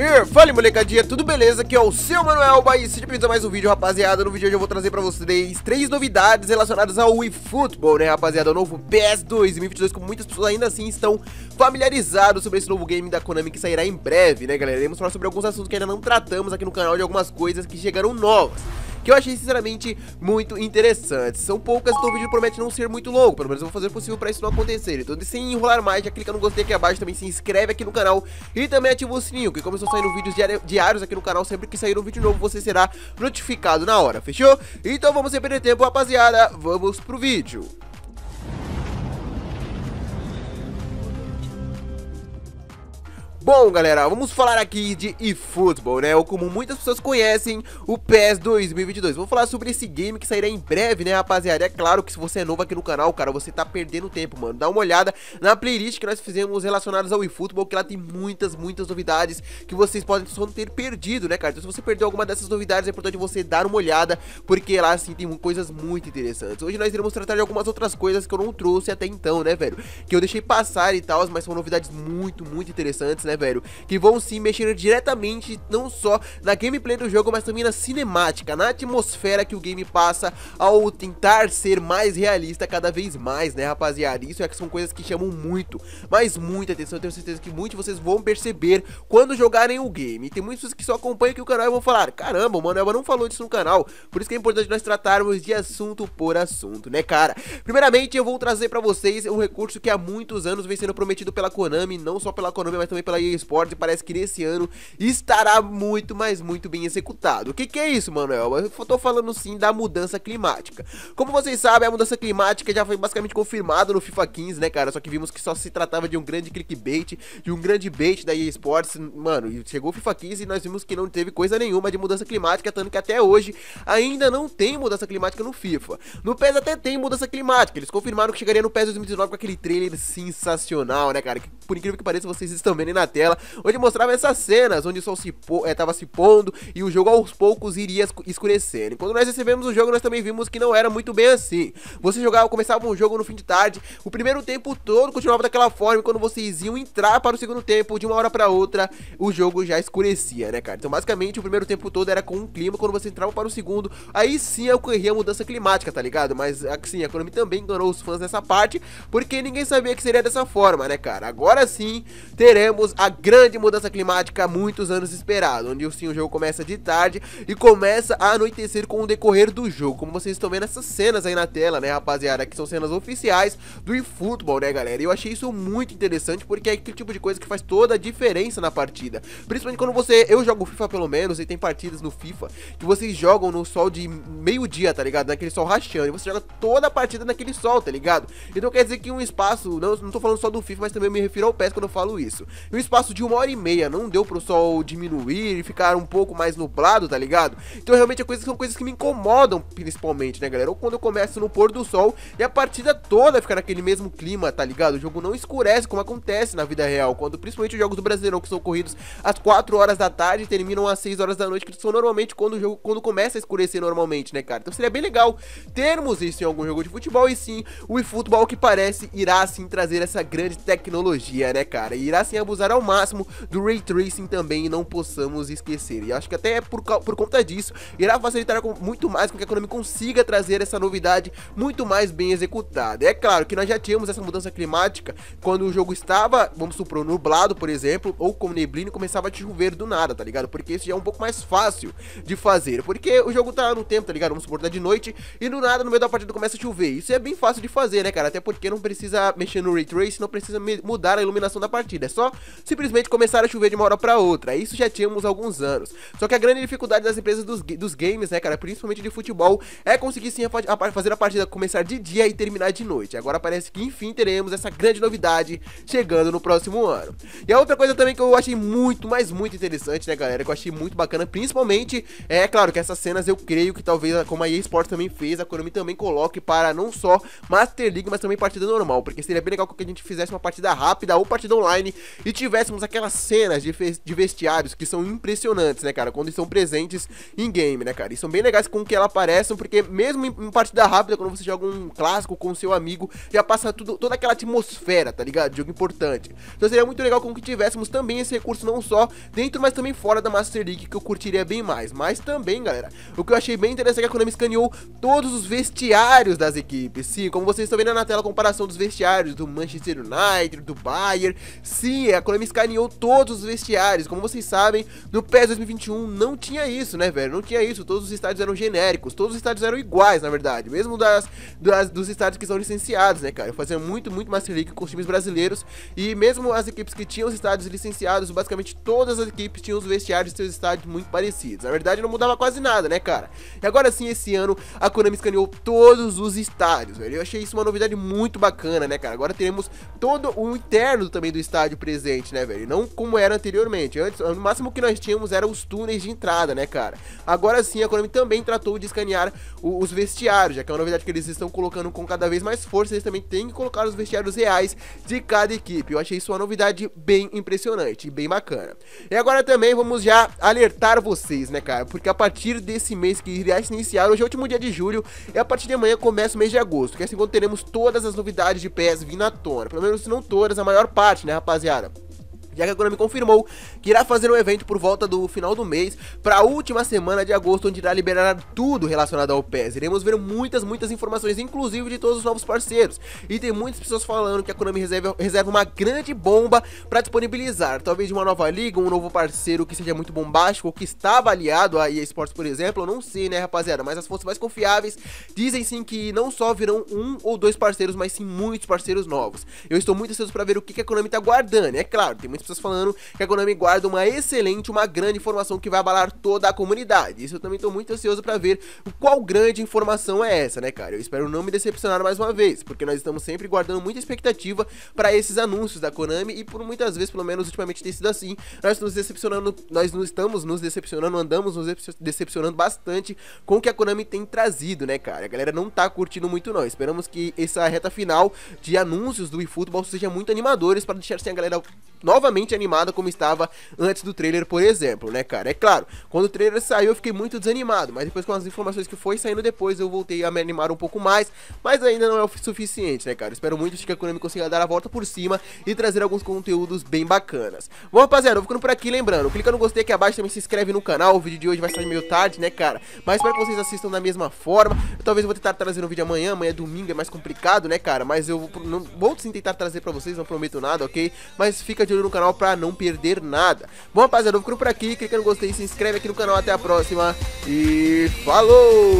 E fala molecadinha, tudo beleza? Aqui é o seu Manuel Bahia, seja bem-vindo a mais um vídeo, rapaziada No vídeo de hoje eu vou trazer pra vocês três novidades relacionadas ao eFootball, né rapaziada? O novo PS 2022, como muitas pessoas ainda assim estão familiarizados sobre esse novo game da Konami que sairá em breve, né galera? Iremos falar sobre alguns assuntos que ainda não tratamos aqui no canal de algumas coisas que chegaram novas que eu achei sinceramente muito interessante. São poucas, então o vídeo promete não ser muito longo, pelo menos eu vou fazer o possível para isso não acontecer. Então sem enrolar mais, já clica no gostei aqui abaixo, também se inscreve aqui no canal e também ativa o sininho, que como eu estou saindo vídeos diários aqui no canal, sempre que sair um vídeo novo você será notificado na hora, fechou? Então vamos sem perder tempo, rapaziada, vamos pro vídeo. Bom, galera, vamos falar aqui de eFootball, né? Ou como muitas pessoas conhecem, o PES 2022. Vou falar sobre esse game que sairá em breve, né, rapaziada? É claro que se você é novo aqui no canal, cara, você tá perdendo tempo, mano. Dá uma olhada na playlist que nós fizemos relacionadas ao eFootball, que lá tem muitas, muitas novidades que vocês podem só ter perdido, né, cara? Então, se você perdeu alguma dessas novidades, é importante você dar uma olhada, porque lá, assim, tem coisas muito interessantes. Hoje nós iremos tratar de algumas outras coisas que eu não trouxe até então, né, velho? Que eu deixei passar e tal, mas são novidades muito, muito interessantes, né, velho, que vão sim mexer diretamente não só na gameplay do jogo, mas também na cinemática, na atmosfera que o game passa ao tentar ser mais realista cada vez mais, né, rapaziada? Isso é que são coisas que chamam muito, mas muita atenção. Eu tenho certeza que muitos de vocês vão perceber quando jogarem o game. tem muitos que só acompanham aqui o canal e vão falar: caramba, o Manuel não falou disso no canal. Por isso que é importante nós tratarmos de assunto por assunto, né, cara? Primeiramente, eu vou trazer pra vocês um recurso que há muitos anos vem sendo prometido pela Konami, não só pela Konami, mas também pela Esportes e parece que nesse ano estará muito, mas muito bem executado. O que, que é isso, Manuel? Eu tô falando sim da mudança climática. Como vocês sabem, a mudança climática já foi basicamente confirmada no FIFA 15, né, cara? Só que vimos que só se tratava de um grande clickbait, de um grande bait da EA Sports. Mano, chegou o FIFA 15 e nós vimos que não teve coisa nenhuma de mudança climática, tanto que até hoje ainda não tem mudança climática no FIFA. No PES até tem mudança climática, eles confirmaram que chegaria no PES 2019 com aquele trailer sensacional, né, cara? Que, por incrível que pareça, vocês estão vendo aí na tela tela, onde mostrava essas cenas onde o sol estava se, é, se pondo e o jogo aos poucos iria escurecendo. Quando nós recebemos o jogo, nós também vimos que não era muito bem assim. Você jogava, começava um jogo no fim de tarde, o primeiro tempo todo continuava daquela forma, e quando vocês iam entrar para o segundo tempo, de uma hora para outra, o jogo já escurecia, né, cara? Então, basicamente, o primeiro tempo todo era com um clima, quando você entrava para o segundo, aí sim ocorria a mudança climática, tá ligado? Mas, assim, a Konami também enganou os fãs nessa parte, porque ninguém sabia que seria dessa forma, né, cara? Agora sim, teremos a grande mudança climática há muitos anos esperada, onde sim o jogo começa de tarde e começa a anoitecer com o decorrer do jogo, como vocês estão vendo essas cenas aí na tela, né rapaziada, que são cenas oficiais do eFootball, né galera, e eu achei isso muito interessante porque é aquele tipo de coisa que faz toda a diferença na partida, principalmente quando você, eu jogo FIFA pelo menos e tem partidas no FIFA que vocês jogam no sol de meio dia, tá ligado, naquele sol rachando, e você joga toda a partida naquele sol, tá ligado, então quer dizer que um espaço, não, não tô falando só do FIFA, mas também me refiro ao PES quando eu falo isso, um espaço de uma hora e meia, não deu pro sol diminuir e ficar um pouco mais nublado, tá ligado? Então realmente é coisa, são coisas que me incomodam, principalmente, né, galera? Ou quando eu começo no pôr do sol e a partida toda fica naquele mesmo clima, tá ligado? O jogo não escurece como acontece na vida real, quando principalmente os jogos do Brasileirão que são corridos às 4 horas da tarde e terminam às 6 horas da noite, que são normalmente quando o jogo quando começa a escurecer normalmente, né, cara? Então seria bem legal termos isso em algum jogo de futebol e sim, o eFootball que parece irá sim trazer essa grande tecnologia, né, cara? E irá sim abusar ao o máximo do Ray Tracing também, não possamos esquecer. E acho que até por, por conta disso, irá facilitar muito mais com que a Konami consiga trazer essa novidade muito mais bem executada. É claro que nós já tínhamos essa mudança climática quando o jogo estava, vamos supor, nublado, por exemplo, ou com neblina começava a chover do nada, tá ligado? Porque isso já é um pouco mais fácil de fazer, porque o jogo tá no tempo, tá ligado? Vamos supor, tá de noite e do nada, no meio da partida começa a chover. Isso é bem fácil de fazer, né, cara? Até porque não precisa mexer no Ray tracing não precisa mudar a iluminação da partida, é só simplesmente começaram a chover de uma hora para outra. Isso já tínhamos alguns anos. Só que a grande dificuldade das empresas dos, dos games, né, cara, principalmente de futebol, é conseguir sim a, a, fazer a partida começar de dia e terminar de noite. Agora parece que enfim teremos essa grande novidade chegando no próximo ano. E a outra coisa também que eu achei muito, mas muito interessante, né, galera, que eu achei muito bacana, principalmente, é claro que essas cenas eu creio que talvez, como a EA Sports também fez, a Konami também coloque para não só Master League, mas também partida normal, porque seria bem legal que a gente fizesse uma partida rápida ou partida online e tivesse tivéssemos aquelas cenas de, de vestiários que são impressionantes, né, cara? Quando estão presentes em game, né, cara? E são bem legais com que elas apareçam, porque mesmo em, em, partida rápida, quando você joga um clássico com seu amigo, já passa tudo, toda aquela atmosfera, tá ligado? Jogo importante. Então seria muito legal com que tivéssemos também esse recurso, não só dentro, mas também fora da Master League, que eu curtiria bem mais. Mas também, galera, o que eu achei bem interessante é que a Konami escaneou todos os vestiários das equipes. Sim, como vocês estão vendo na tela, a comparação dos vestiários do Manchester United, do Bayern. Sim, a Konami escaneou todos os vestiários. Como vocês sabem, no PES 2021 não tinha isso, né, velho? Não tinha isso. Todos os estádios eram genéricos, todos os estádios eram iguais, na verdade. Mesmo das, das dos estádios que são licenciados, né, cara? Eu fazia muito, muito Master League com os times brasileiros. E mesmo as equipes que tinham os estádios licenciados, basicamente todas as equipes tinham os vestiários e seus estádios muito parecidos. Na verdade, não mudava quase nada, né, cara? E agora sim, esse ano, a Konami escaneou todos os estádios, velho. Eu achei isso uma novidade muito bacana, né, cara? Agora teremos todo o interno também do estádio presente, né? né, velho? Não como era anteriormente. Antes, no máximo que nós tínhamos era os túneis de entrada, né, cara? Agora sim, a Konami também tratou de escanear o, os vestiários, já que é uma novidade que eles estão colocando com cada vez mais força. Eles também têm que colocar os vestiários reais de cada equipe. Eu achei isso uma novidade bem impressionante e bem bacana. E agora também vamos já alertar vocês, né, cara? Porque a partir desse mês que iria se iniciar, hoje é o último dia de julho, e a partir de amanhã começa o mês de agosto, que é assim quando teremos todas as novidades de PS vindo à tona. Pelo menos se não todas, a maior parte, né, rapaziada? já que a Konami confirmou que irá fazer um evento por volta do final do mês para a última semana de agosto, onde irá liberar tudo relacionado ao PES. Iremos ver muitas, muitas informações, inclusive de todos os novos parceiros. E tem muitas pessoas falando que a Konami reserva, reserva uma grande bomba para disponibilizar, talvez de uma nova liga, um novo parceiro que seja muito bombástico ou que está avaliado a EA Sports, por exemplo. Eu não sei, né, rapaziada, mas as fontes mais confiáveis dizem sim que não só virão um ou dois parceiros, mas sim muitos parceiros novos. Eu estou muito ansioso para ver o que a Konami está guardando. É claro, tem muitas pessoas falando que a Konami guarda uma excelente, uma grande informação que vai abalar toda a comunidade. Isso eu também tô muito ansioso para ver qual grande informação é essa, né, cara? Eu espero não me decepcionar mais uma vez, porque nós estamos sempre guardando muita expectativa para esses anúncios da Konami e por muitas vezes, pelo menos ultimamente tem sido assim, nós nos decepcionando, nós não estamos nos decepcionando, andamos nos decepcionando bastante com o que a Konami tem trazido, né, cara? A galera não tá curtindo muito não. Esperamos que essa reta final de anúncios do eFootball seja muito animadores para deixar assim a galera novamente minimamente animada como estava antes do trailer, por exemplo, né, cara? É claro, quando o trailer saiu eu fiquei muito desanimado, mas depois com as informações que foi saindo depois eu voltei a me animar um pouco mais, mas ainda não é o suficiente, né, cara? Espero muito que a Konami consiga dar a volta por cima e trazer alguns conteúdos bem bacanas. Bom, rapaziada, eu vou ficando por aqui, lembrando, clica no gostei aqui abaixo, também se inscreve no canal, o vídeo de hoje vai sair meio tarde, né, cara? Mas espero que vocês assistam da mesma forma, eu, talvez eu vou tentar trazer um vídeo amanhã, amanhã é domingo, é mais complicado, né, cara? Mas eu vou, não, vou tentar trazer pra vocês, não prometo nada, ok? Mas fica de olho no canal canal pra não perder nada. Bom, rapaziada, eu fico por aqui. Clica no gostei, se inscreve aqui no canal. Até a próxima e falou!